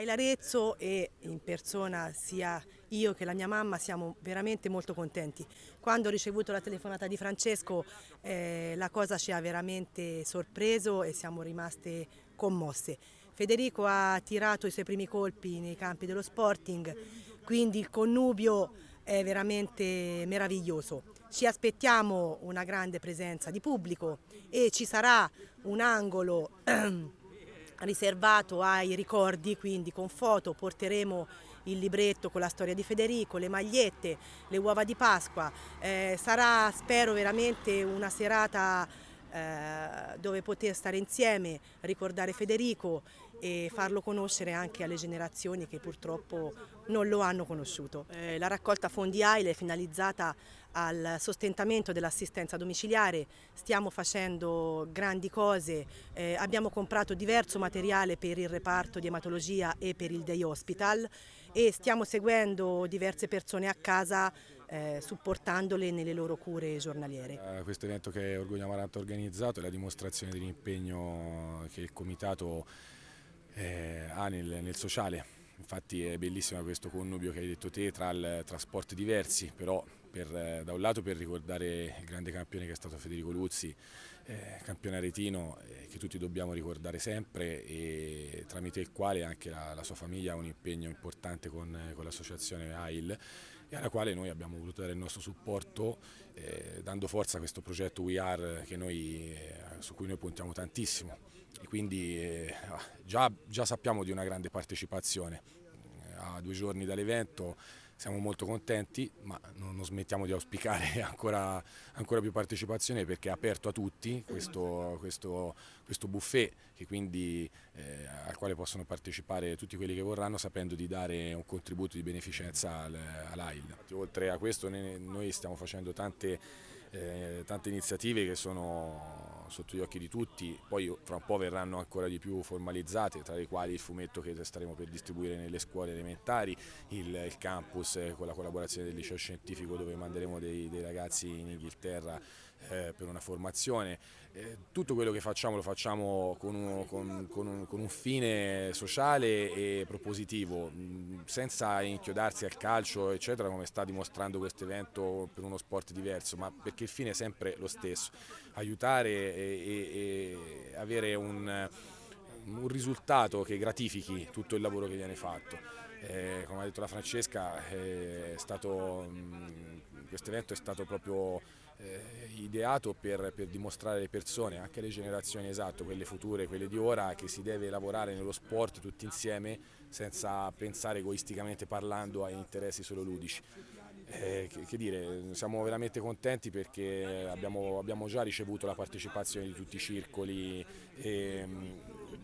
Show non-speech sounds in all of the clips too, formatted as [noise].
a Ilarezzo e in persona sia io che la mia mamma siamo veramente molto contenti. Quando ho ricevuto la telefonata di Francesco eh, la cosa ci ha veramente sorpreso e siamo rimaste commosse. Federico ha tirato i suoi primi colpi nei campi dello Sporting, quindi il connubio è veramente meraviglioso. Ci aspettiamo una grande presenza di pubblico e ci sarà un angolo [clears throat] riservato ai ricordi, quindi con foto porteremo il libretto con la storia di Federico, le magliette, le uova di Pasqua. Eh, sarà, spero, veramente una serata eh, dove poter stare insieme, ricordare Federico e farlo conoscere anche alle generazioni che purtroppo non lo hanno conosciuto. Eh, la raccolta fondi AILE è finalizzata al sostentamento dell'assistenza domiciliare, stiamo facendo grandi cose, eh, abbiamo comprato diverso materiale per il reparto di ematologia e per il day hospital e stiamo seguendo diverse persone a casa eh, supportandole nelle loro cure giornaliere. questo evento che Orgoglio Amaranto ha organizzato è la dimostrazione dell'impegno che il Comitato eh, ha ah, nel, nel sociale. Infatti è bellissimo questo connubio che hai detto te tra, il, tra sport diversi, però per, eh, da un lato per ricordare il grande campione che è stato Federico Luzzi, eh, campione aretino eh, che tutti dobbiamo ricordare sempre e tramite il quale anche la, la sua famiglia ha un impegno importante con, con l'associazione AIL e alla quale noi abbiamo voluto dare il nostro supporto eh, dando forza a questo progetto We Are noi, eh, su cui noi puntiamo tantissimo e quindi eh, già, già sappiamo di una grande partecipazione. Eh, a due giorni dall'evento siamo molto contenti, ma non, smettiamo di auspicare [laughs] ancora, ancora più partecipazione perché è aperto a tutti questo, questo, questo buffet quindi, eh, al quale possono partecipare tutti quelli che vorranno sapendo di dare un contributo di beneficenza al, all'AIL. Oltre a questo noi stiamo facendo tante, eh, tante iniziative che sono sotto gli occhi di tutti, poi fra un po' verranno ancora di più formalizzate, tra le quali il fumetto che staremo per distribuire nelle scuole elementari, il, il campus eh, con la collaborazione del liceo scientifico dove manderemo dei, dei ragazzi in Inghilterra eh, per una formazione, eh, tutto quello che facciamo lo facciamo con, uno, con, con, un, con un, fine sociale e propositivo, mm, senza inchiodarsi al calcio, eccetera, come sta dimostrando questo evento per uno sport diverso, ma perché il fine è sempre lo stesso, aiutare e, e, e avere un, un risultato che gratifichi tutto il lavoro che viene fatto. Eh, come ha detto la Francesca, eh, è stato mh, mm, questo evento è stato proprio eh, ideato per, per, dimostrare alle persone, anche alle generazioni esatto, quelle future, quelle di ora, che si deve lavorare nello sport tutti insieme senza pensare egoisticamente parlando a interessi solo ludici. Eh, che, che, dire, siamo veramente contenti perché abbiamo, abbiamo, già ricevuto la partecipazione di tutti i circoli e, ehm,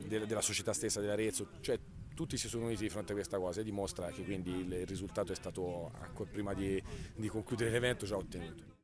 de, della società stessa dell'Arezzo, cioè tutti si sono uniti di fronte a questa cosa e dimostra che quindi il risultato è stato, ancora ecco, prima di, di concludere l'evento, già ottenuto.